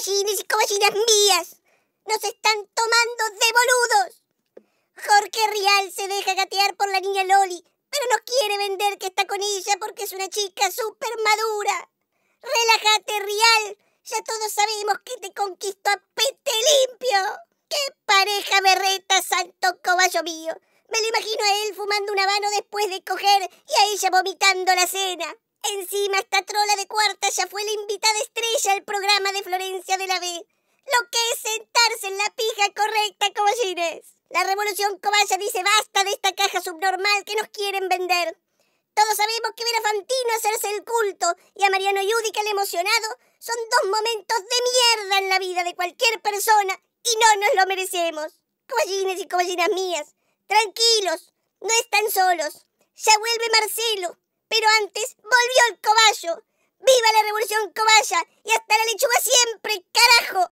caballines y coballinas mías, nos están tomando de boludos. Jorge Rial se deja gatear por la niña Loli, pero no quiere vender que está con ella porque es una chica súper madura. Relájate, Rial. Ya todos sabemos que te conquistó a pete limpio. ¡Qué pareja berreta, santo coballo mío! Me lo imagino a él fumando un habano después de coger y a ella vomitando la cena. Encima esta trola de cuarta ya fue la invitada estrella al programa de Florencia de la B. Lo que es sentarse en la pija correcta, cobollines. La revolución cobaya dice basta de esta caja subnormal que nos quieren vender. Todos sabemos que ver a Fantino hacerse el culto y a Mariano que el emocionado son dos momentos de mierda en la vida de cualquier persona y no nos lo merecemos. Coballines y cobollinas mías, tranquilos, no están solos. Ya vuelve Marcelo, pero antes volvió el cobayo. ¡Viva la revolución cobaya! ¡Y hasta la lechuga siempre, carajo!